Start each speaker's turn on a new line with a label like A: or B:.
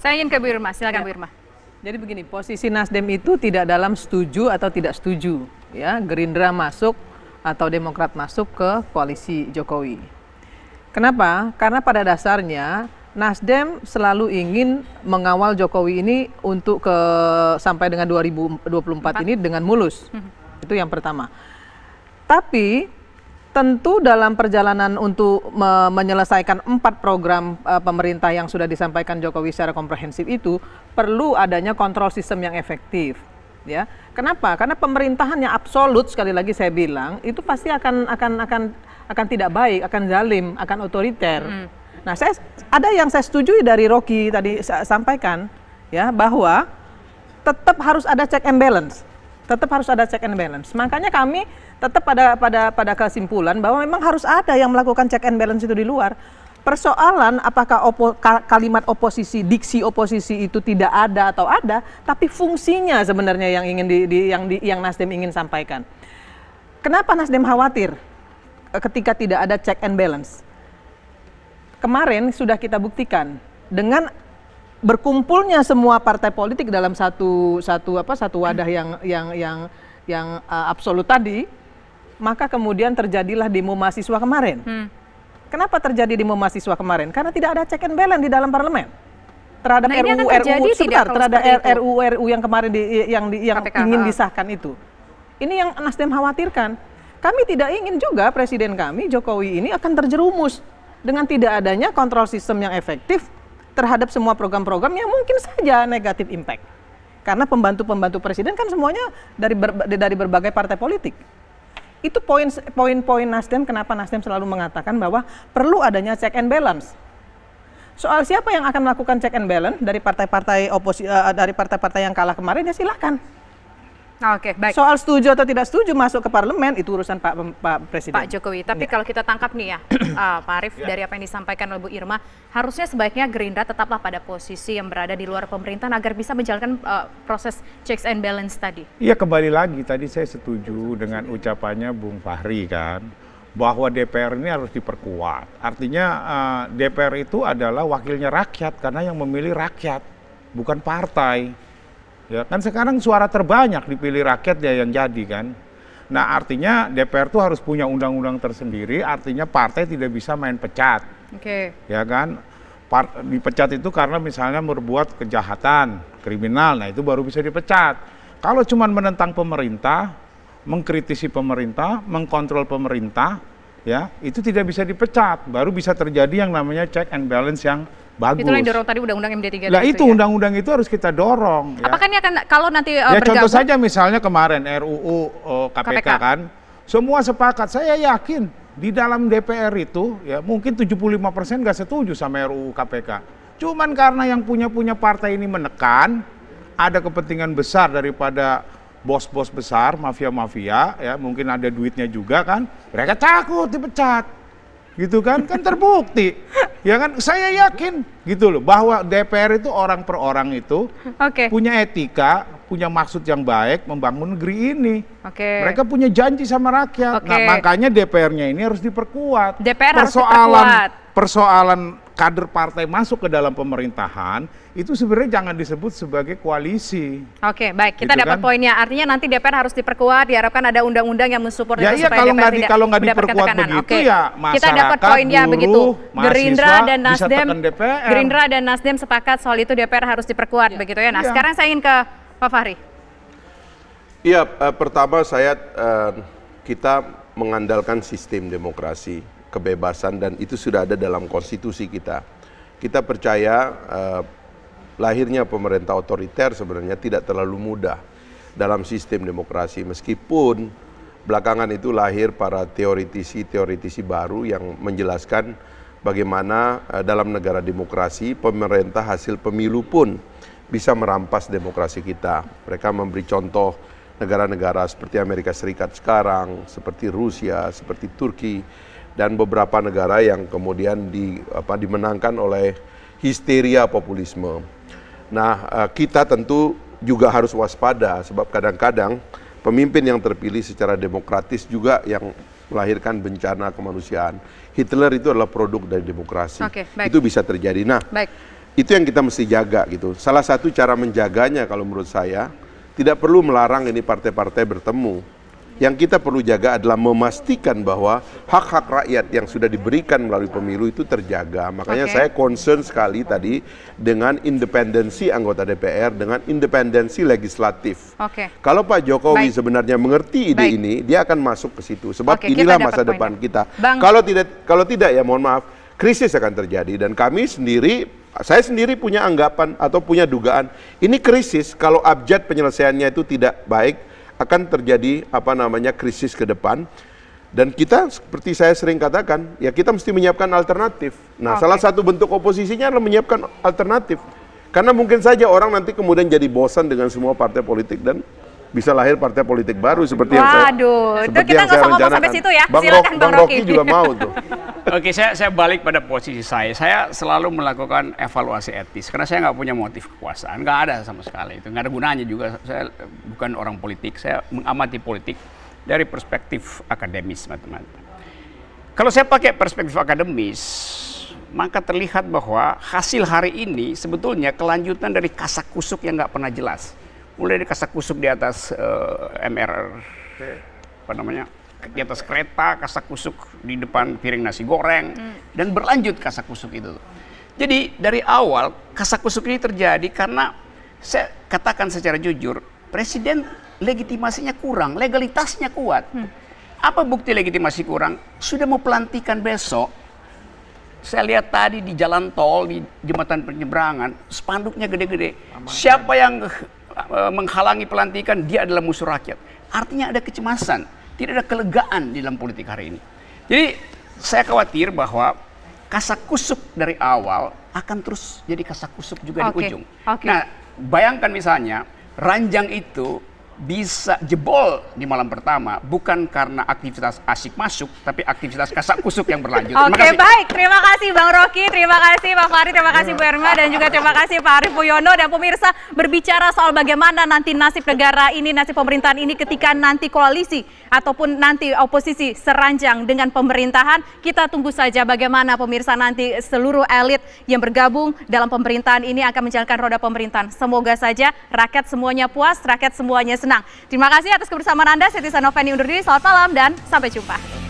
A: Saya ingin ke Bu Irma, silakan ya. Bu Irma.
B: Jadi begini, posisi Nasdem itu tidak dalam setuju atau tidak setuju, ya Gerindra masuk atau Demokrat masuk ke koalisi Jokowi. Kenapa? Karena pada dasarnya Nasdem selalu ingin mengawal Jokowi ini untuk ke sampai dengan 2024 Empat. ini dengan mulus. Hmm. Itu yang pertama. Tapi Tentu dalam perjalanan untuk me menyelesaikan empat program uh, pemerintah yang sudah disampaikan Jokowi secara komprehensif itu perlu adanya kontrol sistem yang efektif. Ya, kenapa? Karena pemerintahan yang absolut sekali lagi saya bilang itu pasti akan akan akan akan tidak baik, akan zalim, akan otoriter. Mm. Nah, saya ada yang saya setujui dari Rocky tadi sampaikan ya bahwa tetap harus ada check and balance tetap harus ada check and balance. Makanya kami tetap pada pada pada kesimpulan bahwa memang harus ada yang melakukan check and balance itu di luar. Persoalan apakah opo, kalimat oposisi, diksi oposisi itu tidak ada atau ada, tapi fungsinya sebenarnya yang ingin di, di yang di, yang Nasdem ingin sampaikan. Kenapa Nasdem khawatir ketika tidak ada check and balance? Kemarin sudah kita buktikan dengan berkumpulnya semua partai politik dalam satu satu apa satu wadah yang yang yang yang uh, absolut tadi maka kemudian terjadilah demo mahasiswa kemarin. Hmm. Kenapa terjadi demo mahasiswa kemarin? Karena tidak ada check and balance di dalam parlemen terhadap nah, RUU RUU sebentar terhadap RUU RUU yang kemarin di, yang di, yang KPK. ingin disahkan itu. Ini yang Nasdem khawatirkan. Kami tidak ingin juga presiden kami Jokowi ini akan terjerumus dengan tidak adanya kontrol sistem yang efektif terhadap semua program-program yang mungkin saja negatif impact. Karena pembantu-pembantu presiden kan semuanya dari ber, dari berbagai partai politik. Itu poin poin Nasdem kenapa Nasdem selalu mengatakan bahwa perlu adanya check and balance. Soal siapa yang akan melakukan check and balance dari partai-partai oposisi uh, eh, dari partai-partai yang kalah kemarin ya silakan Oke, baik. Soal setuju atau tidak setuju masuk ke parlemen itu urusan Pak Pak Presiden. Pak Jokowi. Tapi ya. kalau
A: kita tangkap nih ya, uh, Pak Arief ya. dari apa yang disampaikan oleh Bu Irma, harusnya sebaiknya Gerindra tetaplah pada posisi yang berada di luar pemerintahan agar bisa menjalankan uh, proses checks and balance tadi. Iya,
C: kembali lagi tadi saya setuju dengan ucapannya Bung Fahri kan bahwa DPR ini harus diperkuat. Artinya uh, eh, DPR itu adalah wakilnya rakyat karena yang memilih rakyat bukan partai. Ya kan sekarang suara terbanyak dipilih rakyat dia yang jadi kan. Nah artinya DPR itu harus punya undang-undang tersendiri. Artinya partai tidak bisa main pecat. Oke. Okay. Ya kan. Part, dipecat itu karena misalnya berbuat kejahatan kriminal. Nah itu baru bisa dipecat. Kalau cuma menentang pemerintah, mengkritisi pemerintah, mengkontrol pemerintah, ya itu tidak bisa dipecat. Baru bisa terjadi yang namanya check and balance yang bagus. Itulah yang dorong
A: tadi undang-undang MD3. Nah itu ya.
C: undang-undang ya? itu harus kita dorong. Ya. Apakah
A: ini akan kalau nanti uh, ya, bergabung? Contoh saja
C: misalnya kemarin RUU uh, eh, KPK, KPK kan, semua sepakat. Saya yakin di dalam DPR itu ya mungkin 75 persen nggak setuju sama RUU KPK. Cuman karena yang punya-punya partai ini menekan, ada kepentingan besar daripada bos-bos besar, mafia-mafia, ya mungkin ada duitnya juga kan, mereka takut dipecat gitu kan kan terbukti ya kan saya yakin gitu loh bahwa DPR itu orang per orang itu okay. punya etika punya maksud yang baik membangun negeri ini
A: okay. mereka
C: punya janji sama rakyat okay. nah makanya DPR-nya ini harus diperkuat DPR persoalan harus diperkuat. persoalan kader partai masuk ke dalam pemerintahan itu sebenarnya jangan disebut sebagai koalisi.
A: Oke, baik. Kita gitu dapat kan? poinnya. Artinya nanti DPR harus diperkuat, diharapkan ada undang-undang yang mensupport ya, itu iya, supaya kalau DPR tidak kalau nggak diperkuat begitu Oke. ya masyarakat, Kita dapat poinnya buruh, begitu.
D: Gerindra dan Nasdem Gerindra
A: dan Nasdem sepakat soal itu DPR harus diperkuat ya. begitu ya. Nah, ya. sekarang saya ingin ke Pak Fahri.
E: Iya, uh, pertama saya uh, kita mengandalkan sistem demokrasi kebebasan dan itu sudah ada dalam konstitusi kita. Kita percaya eh, lahirnya pemerintah otoriter sebenarnya tidak terlalu mudah dalam sistem demokrasi meskipun belakangan itu lahir para teoritisi-teoritisi baru yang menjelaskan bagaimana eh, dalam negara demokrasi pemerintah hasil pemilu pun bisa merampas demokrasi kita. Mereka memberi contoh negara-negara seperti Amerika Serikat sekarang, seperti Rusia, seperti Turki dan beberapa negara yang kemudian di, apa, dimenangkan oleh histeria populisme. Nah, eh, kita tentu juga harus waspada sebab kadang-kadang pemimpin yang terpilih secara demokratis juga yang melahirkan bencana kemanusiaan. Hitler itu adalah produk dari demokrasi.
D: Okay, baik. Itu bisa
E: terjadi. Nah, baik. itu yang kita mesti jaga gitu. Salah satu cara menjaganya kalau menurut saya tidak perlu melarang ini partai-partai bertemu yang kita perlu jaga adalah memastikan bahwa hak-hak rakyat yang sudah diberikan melalui pemilu itu terjaga. Makanya okay. saya concern sekali tadi dengan independensi anggota DPR, dengan independensi legislatif. Okay. Kalau Pak Jokowi Baik. sebenarnya mengerti ide Baik. ini, dia akan masuk ke situ. Sebab okay, inilah masa poinnya. depan kita. Bang. Kalau tidak kalau tidak ya mohon maaf, krisis akan terjadi dan kami sendiri saya sendiri punya anggapan atau punya dugaan ini krisis kalau abjad penyelesaiannya itu tidak baik akan terjadi apa namanya krisis ke depan dan kita seperti saya sering katakan ya kita mesti menyiapkan alternatif. Nah, okay. salah satu bentuk oposisinya adalah menyiapkan alternatif. Karena mungkin saja orang nanti kemudian jadi bosan dengan semua partai politik dan bisa lahir partai politik baru seperti Waduh, yang saya
A: Waduh, itu kita nggak usah ngomong sampai situ ya. Bang, Silakan, Rok, Bang, Bang Rocky. Rocky juga mau
D: tuh. Oke, saya saya balik pada posisi saya. Saya selalu melakukan evaluasi etis karena saya nggak punya motif kekuasaan, nggak ada sama sekali itu, nggak ada gunanya juga. Saya bukan orang politik, saya mengamati politik dari perspektif akademis, teman-teman. Kalau saya pakai perspektif akademis, maka terlihat bahwa hasil hari ini sebetulnya kelanjutan dari kasak kusuk yang nggak pernah jelas mulai dikasak kusuk di atas uh, eh, MR apa namanya di atas kereta kasak kusuk di depan piring nasi goreng hmm. dan berlanjut kasak kusuk itu jadi dari awal kasak kusuk ini terjadi karena saya katakan secara jujur presiden legitimasinya kurang legalitasnya kuat hmm. apa bukti legitimasi kurang sudah mau pelantikan besok saya lihat tadi di jalan tol di jembatan penyeberangan spanduknya gede-gede siapa yang Eh, menghalangi pelantikan, dia adalah musuh rakyat. Artinya ada kecemasan, tidak ada kelegaan di dalam politik hari ini. Jadi saya khawatir bahwa kasak kusuk dari awal akan terus jadi kasak kusuk juga okay. di ujung. Okay. Nah, bayangkan misalnya ranjang itu bisa jebol di malam pertama bukan karena aktivitas asik masuk tapi aktivitas kasak kusuk yang berlanjut. Oke okay,
A: baik, terima kasih Bang Rocky, terima kasih pak Fahri, terima kasih Bu Erma dan juga terima kasih Pak Arif Puyono dan pemirsa berbicara soal bagaimana nanti nasib negara ini, nasib pemerintahan ini ketika nanti koalisi ataupun nanti oposisi seranjang dengan pemerintahan, kita tunggu saja bagaimana pemirsa nanti seluruh elit yang bergabung dalam pemerintahan ini akan menjalankan roda pemerintahan. Semoga saja rakyat semuanya puas, rakyat semuanya senang senang. Terima kasih atas kebersamaan Anda. Siti Sanofeni undur diri. Selamat malam dan sampai jumpa.